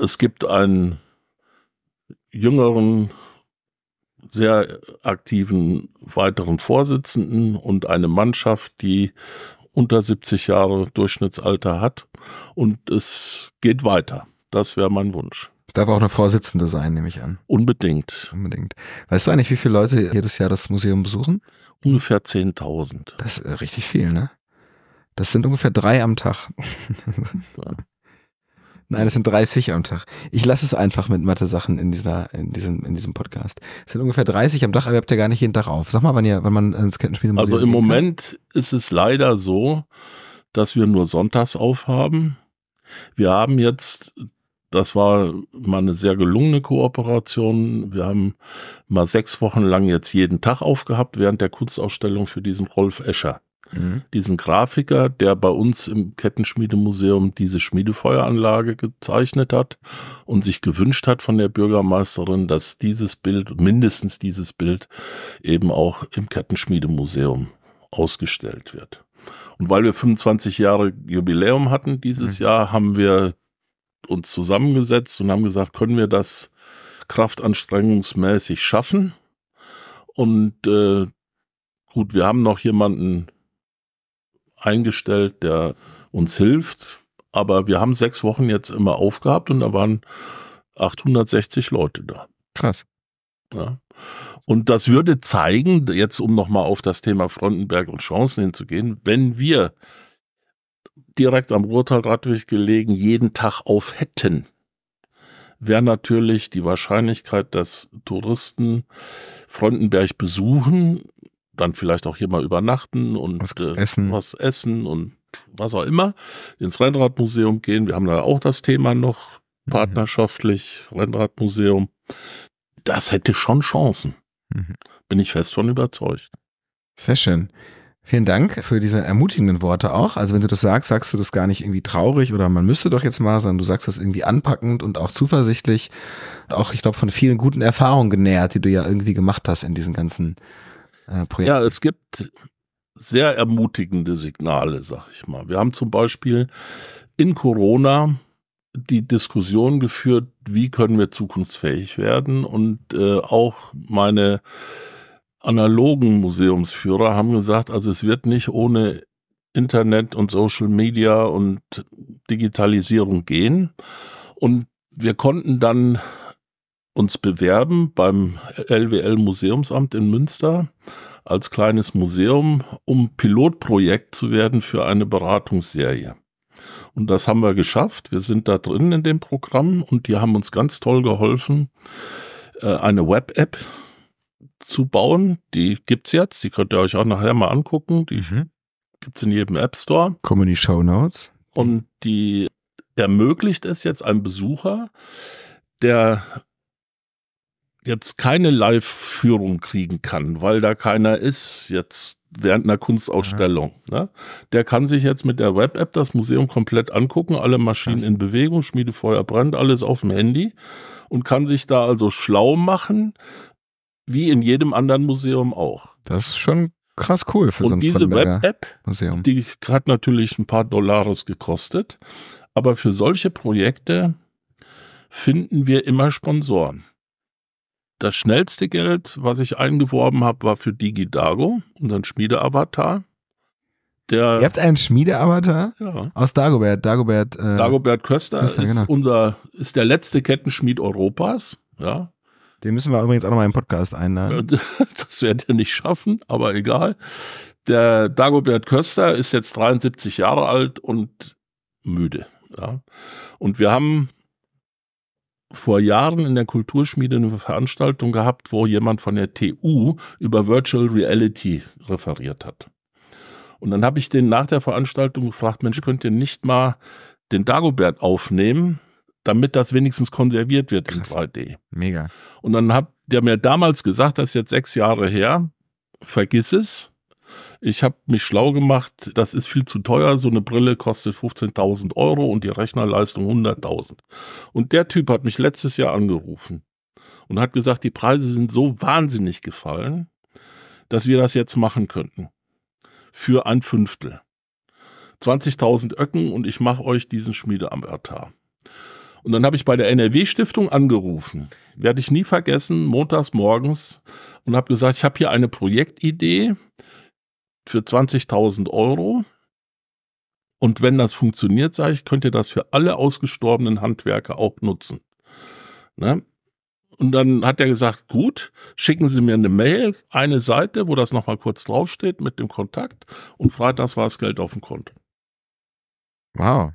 Es gibt einen jüngeren, sehr aktiven weiteren Vorsitzenden und eine Mannschaft, die unter 70 Jahre Durchschnittsalter hat. Und es geht weiter. Das wäre mein Wunsch. Es darf auch eine Vorsitzende sein, nehme ich an. Unbedingt. Unbedingt. Weißt du eigentlich, wie viele Leute jedes Jahr das Museum besuchen? Ungefähr 10.000. Das ist richtig viel, ne? Das sind ungefähr drei am Tag. Nein, es sind 30 am Tag. Ich lasse es einfach mit Mathe-Sachen in, dieser, in, diesem, in diesem Podcast. Es sind ungefähr 30 am Tag, aber ihr habt ja gar nicht jeden Tag auf. Sag mal, wann, ihr, wann man ins Kettenspiel Also im Moment kann. ist es leider so, dass wir nur sonntags aufhaben. Wir haben jetzt, das war mal eine sehr gelungene Kooperation, wir haben mal sechs Wochen lang jetzt jeden Tag aufgehabt, während der Kurzausstellung für diesen Rolf Escher. Mhm. diesen Grafiker, der bei uns im Kettenschmiedemuseum diese Schmiedefeueranlage gezeichnet hat und sich gewünscht hat von der Bürgermeisterin, dass dieses Bild, mindestens dieses Bild, eben auch im Kettenschmiedemuseum ausgestellt wird. Und weil wir 25 Jahre Jubiläum hatten dieses mhm. Jahr, haben wir uns zusammengesetzt und haben gesagt, können wir das kraftanstrengungsmäßig schaffen? Und äh, gut, wir haben noch jemanden eingestellt, der uns hilft. Aber wir haben sechs Wochen jetzt immer aufgehabt und da waren 860 Leute da. Krass. Ja. Und das würde zeigen, jetzt um nochmal auf das Thema Frontenberg und Chancen hinzugehen, wenn wir direkt am Ruhrtalradweg gelegen jeden Tag auf hätten, wäre natürlich die Wahrscheinlichkeit, dass Touristen Frontenberg besuchen, dann vielleicht auch hier mal übernachten und was äh, essen, was essen und was auch immer, ins Rennradmuseum gehen. Wir haben da auch das Thema noch mhm. partnerschaftlich, Rennradmuseum. Das hätte schon Chancen. Mhm. Bin ich fest von überzeugt. Sehr schön. Vielen Dank für diese ermutigenden Worte auch. Also wenn du das sagst, sagst du das gar nicht irgendwie traurig oder man müsste doch jetzt mal, sondern du sagst das irgendwie anpackend und auch zuversichtlich. Auch, ich glaube, von vielen guten Erfahrungen genährt, die du ja irgendwie gemacht hast in diesen ganzen äh, Ja, es gibt sehr ermutigende Signale, sag ich mal. Wir haben zum Beispiel in Corona die Diskussion geführt, wie können wir zukunftsfähig werden und äh, auch meine analogen Museumsführer haben gesagt, also es wird nicht ohne Internet und Social Media und Digitalisierung gehen und wir konnten dann uns bewerben beim LWL Museumsamt in Münster als kleines Museum, um Pilotprojekt zu werden für eine Beratungsserie. Und das haben wir geschafft. Wir sind da drin in dem Programm und die haben uns ganz toll geholfen, äh, eine Web-App zu bauen. Die gibt es jetzt. Die könnt ihr euch auch nachher mal angucken. Die mhm. es in jedem App Store. Kommen die Show Notes. Und die ermöglicht es jetzt einem Besucher, der jetzt keine Live-Führung kriegen kann, weil da keiner ist jetzt während einer Kunstausstellung. Ja. Ne? Der kann sich jetzt mit der Web-App das Museum komplett angucken, alle Maschinen Krass. in Bewegung, Schmiedefeuer brennt, alles auf dem Handy und kann sich da also schlau machen, wie in jedem anderen Museum auch. Das ist schon krass cool für und so ein Museum. Und diese Web-App, die hat natürlich ein paar Dollars gekostet, aber für solche Projekte finden wir immer Sponsoren. Das schnellste Geld, was ich eingeworben habe, war für Digidago, unseren Schmiedeavatar. Der, Ihr habt einen Schmiedeavatar ja. aus Dagobert. Dagobert, äh, Dagobert Köster, Köster ist, genau. unser, ist der letzte Kettenschmied Europas. Ja. Den müssen wir übrigens auch nochmal im Podcast einladen. Das werdet ihr nicht schaffen, aber egal. Der Dagobert Köster ist jetzt 73 Jahre alt und müde. Ja. Und wir haben vor Jahren in der Kulturschmiede eine Veranstaltung gehabt, wo jemand von der TU über Virtual Reality referiert hat. Und dann habe ich den nach der Veranstaltung gefragt, Mensch, könnt ihr nicht mal den Dagobert aufnehmen, damit das wenigstens konserviert wird Krass. in 3D. Mega. Und dann hat der mir damals gesagt, das ist jetzt sechs Jahre her, vergiss es, ich habe mich schlau gemacht, das ist viel zu teuer, so eine Brille kostet 15.000 Euro und die Rechnerleistung 100.000. Und der Typ hat mich letztes Jahr angerufen und hat gesagt, die Preise sind so wahnsinnig gefallen, dass wir das jetzt machen könnten. Für ein Fünftel. 20.000 Öcken und ich mache euch diesen Schmiede am Altar. Und dann habe ich bei der NRW-Stiftung angerufen. Werde ich nie vergessen, montags morgens und habe gesagt, ich habe hier eine Projektidee für 20.000 Euro. Und wenn das funktioniert, sage ich, könnt ihr das für alle ausgestorbenen Handwerker auch nutzen. Ne? Und dann hat er gesagt, gut, schicken Sie mir eine Mail, eine Seite, wo das nochmal kurz draufsteht mit dem Kontakt und freitags war das Geld auf dem Konto. Wow.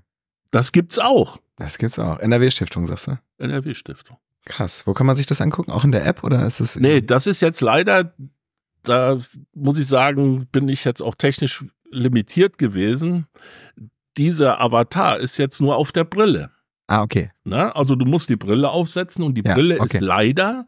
Das gibt's auch. Das gibt's auch. NRW-Stiftung, sagst du? NRW-Stiftung. Krass. Wo kann man sich das angucken? Auch in der App oder ist es? Nee, das ist jetzt leider da muss ich sagen, bin ich jetzt auch technisch limitiert gewesen. Dieser Avatar ist jetzt nur auf der Brille. Ah, okay. Na, also du musst die Brille aufsetzen und die ja, Brille okay. ist leider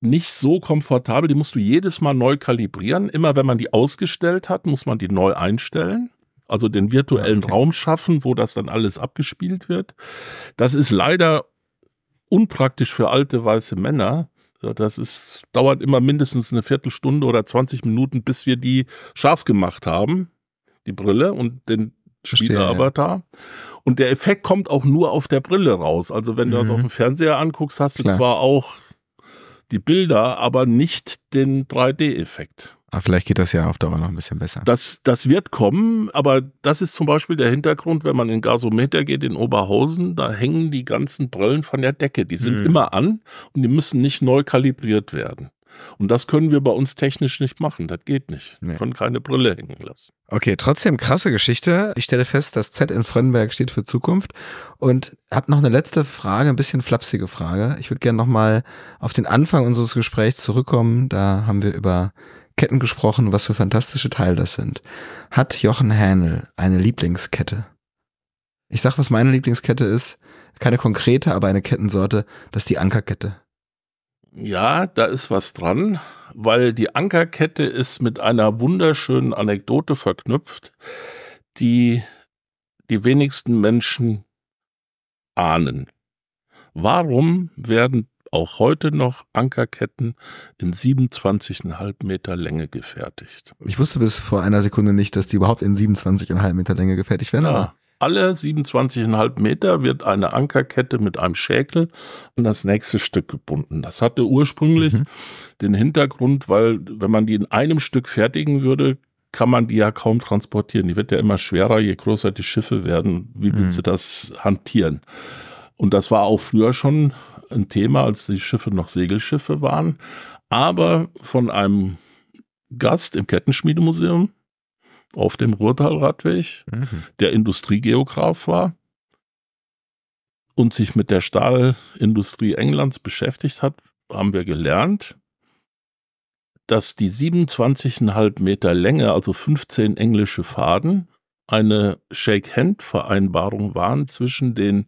nicht so komfortabel. Die musst du jedes Mal neu kalibrieren. Immer wenn man die ausgestellt hat, muss man die neu einstellen. Also den virtuellen ah, okay. Raum schaffen, wo das dann alles abgespielt wird. Das ist leider unpraktisch für alte weiße Männer. Das ist, dauert immer mindestens eine Viertelstunde oder 20 Minuten, bis wir die scharf gemacht haben, die Brille und den Spieleravatar. Und der Effekt kommt auch nur auf der Brille raus. Also wenn mhm. du das auf mhm. dem Fernseher anguckst, hast du zwar auch die Bilder, aber nicht den 3D-Effekt. Aber ah, vielleicht geht das ja auf Dauer noch ein bisschen besser. Das, das wird kommen, aber das ist zum Beispiel der Hintergrund, wenn man in Gasometer geht in Oberhausen, da hängen die ganzen Brillen von der Decke. Die sind mhm. immer an und die müssen nicht neu kalibriert werden. Und das können wir bei uns technisch nicht machen. Das geht nicht. Wir nee. können keine Brille hängen lassen. Okay, trotzdem krasse Geschichte. Ich stelle fest, das Z in Frennenberg steht für Zukunft. Und habe noch eine letzte Frage, ein bisschen flapsige Frage. Ich würde gerne nochmal auf den Anfang unseres Gesprächs zurückkommen. Da haben wir über Ketten gesprochen, was für fantastische Teile das sind. Hat Jochen Hähnel eine Lieblingskette? Ich sag, was meine Lieblingskette ist. Keine konkrete, aber eine Kettensorte. Das ist die Ankerkette. Ja, da ist was dran, weil die Ankerkette ist mit einer wunderschönen Anekdote verknüpft, die die wenigsten Menschen ahnen. Warum werden auch heute noch Ankerketten in 27,5 Meter Länge gefertigt. Ich wusste bis vor einer Sekunde nicht, dass die überhaupt in 27,5 Meter Länge gefertigt werden. Ja. Alle 27,5 Meter wird eine Ankerkette mit einem Schäkel an das nächste Stück gebunden. Das hatte ursprünglich mhm. den Hintergrund, weil wenn man die in einem Stück fertigen würde, kann man die ja kaum transportieren. Die wird ja immer schwerer, je größer die Schiffe werden. Wie willst mhm. du das hantieren? Und das war auch früher schon ein Thema, als die Schiffe noch Segelschiffe waren, aber von einem Gast im Kettenschmiedemuseum auf dem Ruhrtalradweg, mhm. der Industriegeograf war und sich mit der Stahlindustrie Englands beschäftigt hat, haben wir gelernt, dass die 27,5 Meter Länge, also 15 englische Faden, eine Shake-Hand-Vereinbarung waren zwischen den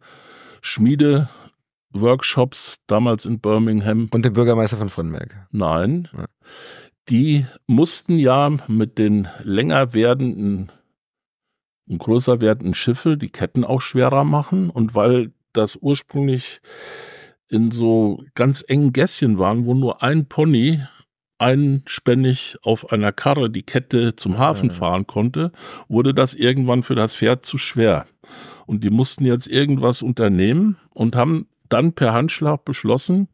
Schmiede- Workshops damals in Birmingham. Und den Bürgermeister von Frönnberg. Nein. Ja. Die mussten ja mit den länger werdenden und größer werdenden Schiffen die Ketten auch schwerer machen. Und weil das ursprünglich in so ganz engen Gässchen waren, wo nur ein Pony einspännig auf einer Karre die Kette zum Hafen fahren konnte, wurde das irgendwann für das Pferd zu schwer. Und die mussten jetzt irgendwas unternehmen und haben dann per Handschlag beschlossen,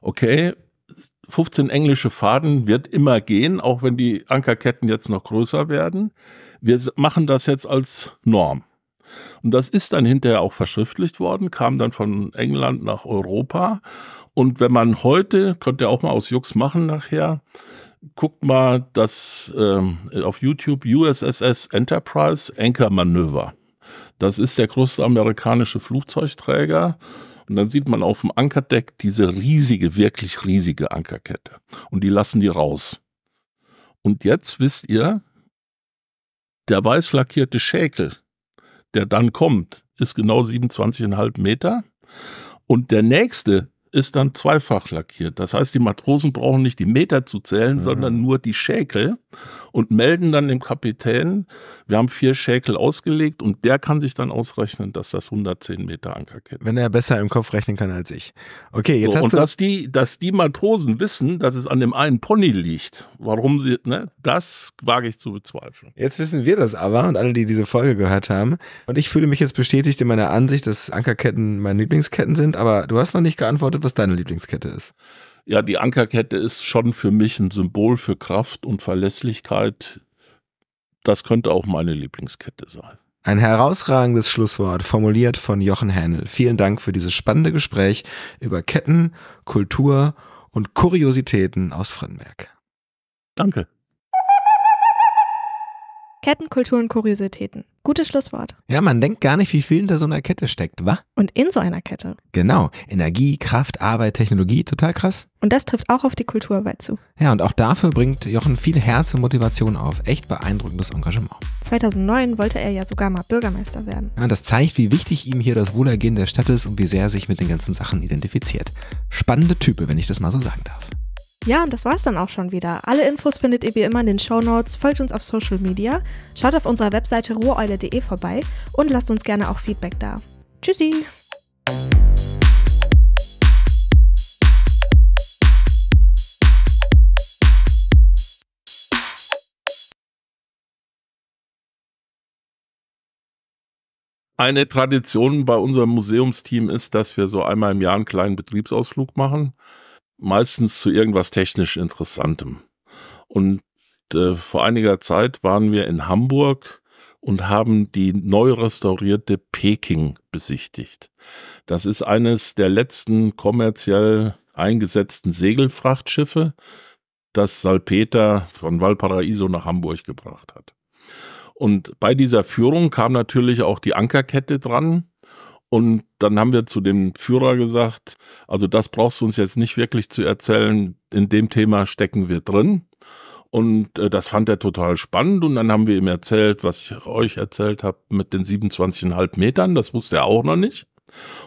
okay, 15 englische Faden wird immer gehen, auch wenn die Ankerketten jetzt noch größer werden. Wir machen das jetzt als Norm. Und das ist dann hinterher auch verschriftlicht worden, kam dann von England nach Europa. Und wenn man heute, könnt ihr auch mal aus Jux machen nachher, guckt mal das ähm, auf YouTube USSS Enterprise Anker Manöver. Das ist der größte amerikanische Flugzeugträger. Und dann sieht man auf dem Ankerdeck diese riesige, wirklich riesige Ankerkette. Und die lassen die raus. Und jetzt wisst ihr, der weiß lackierte Schäkel, der dann kommt, ist genau 27,5 Meter. Und der nächste ist dann zweifach lackiert. Das heißt, die Matrosen brauchen nicht die Meter zu zählen, mhm. sondern nur die Schäkel und melden dann dem Kapitän, wir haben vier Schäkel ausgelegt und der kann sich dann ausrechnen, dass das 110 Meter Ankerkette. Wenn er besser im Kopf rechnen kann als ich. Okay, jetzt so, hast und du dass die, dass die Matrosen wissen, dass es an dem einen Pony liegt, warum sie, ne, das wage ich zu bezweifeln. Jetzt wissen wir das aber und alle, die diese Folge gehört haben. Und ich fühle mich jetzt bestätigt in meiner Ansicht, dass Ankerketten meine Lieblingsketten sind, aber du hast noch nicht geantwortet, interessiert, was deine Lieblingskette ist. Ja, die Ankerkette ist schon für mich ein Symbol für Kraft und Verlässlichkeit. Das könnte auch meine Lieblingskette sein. Ein herausragendes Schlusswort, formuliert von Jochen Hennel. Vielen Dank für dieses spannende Gespräch über Ketten, Kultur und Kuriositäten aus Frittenberg. Danke. Kettenkultur und Kuriositäten. Gutes Schlusswort. Ja, man denkt gar nicht, wie viel hinter so einer Kette steckt, wa? Und in so einer Kette. Genau. Energie, Kraft, Arbeit, Technologie, total krass. Und das trifft auch auf die Kulturarbeit zu. Ja, und auch dafür bringt Jochen viel Herz und Motivation auf. Echt beeindruckendes Engagement. 2009 wollte er ja sogar mal Bürgermeister werden. Ja, das zeigt, wie wichtig ihm hier das Wohlergehen der Stadt ist und wie sehr er sich mit den ganzen Sachen identifiziert. Spannende Type, wenn ich das mal so sagen darf. Ja, und das war's dann auch schon wieder. Alle Infos findet ihr wie immer in den Show Notes. folgt uns auf Social Media, schaut auf unserer Webseite ruheule.de vorbei und lasst uns gerne auch Feedback da. Tschüssi! Eine Tradition bei unserem Museumsteam ist, dass wir so einmal im Jahr einen kleinen Betriebsausflug machen meistens zu irgendwas technisch Interessantem. Und äh, vor einiger Zeit waren wir in Hamburg und haben die neu restaurierte Peking besichtigt. Das ist eines der letzten kommerziell eingesetzten Segelfrachtschiffe, das Salpeter von Valparaiso nach Hamburg gebracht hat. Und bei dieser Führung kam natürlich auch die Ankerkette dran, und dann haben wir zu dem Führer gesagt, also das brauchst du uns jetzt nicht wirklich zu erzählen, in dem Thema stecken wir drin. Und äh, das fand er total spannend. Und dann haben wir ihm erzählt, was ich euch erzählt habe mit den 27,5 Metern. Das wusste er auch noch nicht.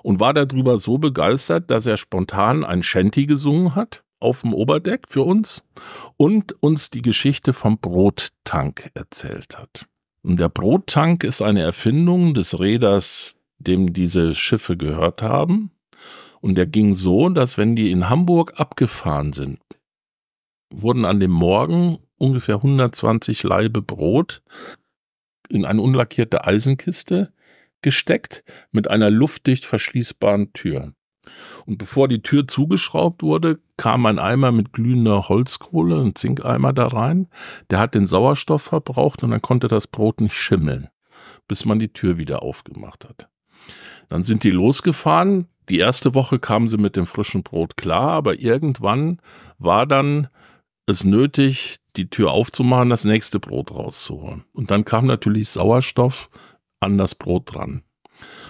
Und war darüber so begeistert, dass er spontan ein Shanty gesungen hat auf dem Oberdeck für uns und uns die Geschichte vom Brottank erzählt hat. Und der Brottank ist eine Erfindung des Reeders dem diese Schiffe gehört haben. Und der ging so, dass wenn die in Hamburg abgefahren sind, wurden an dem Morgen ungefähr 120 Laibe Brot in eine unlackierte Eisenkiste gesteckt mit einer luftdicht verschließbaren Tür. Und bevor die Tür zugeschraubt wurde, kam ein Eimer mit glühender Holzkohle, ein Zinkeimer da rein. Der hat den Sauerstoff verbraucht und dann konnte das Brot nicht schimmeln, bis man die Tür wieder aufgemacht hat. Dann sind die losgefahren. Die erste Woche kamen sie mit dem frischen Brot klar, aber irgendwann war dann es nötig, die Tür aufzumachen, das nächste Brot rauszuholen. Und dann kam natürlich Sauerstoff an das Brot dran.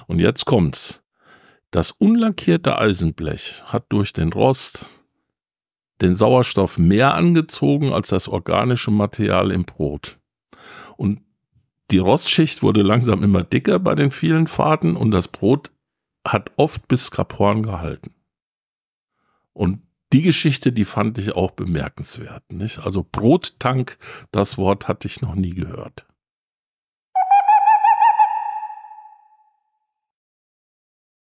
Und jetzt kommt's. Das unlackierte Eisenblech hat durch den Rost den Sauerstoff mehr angezogen als das organische Material im Brot. Und die Rostschicht wurde langsam immer dicker bei den vielen Fahrten und das Brot hat oft bis Kaporn gehalten. Und die Geschichte, die fand ich auch bemerkenswert. Nicht? Also Brottank, das Wort hatte ich noch nie gehört.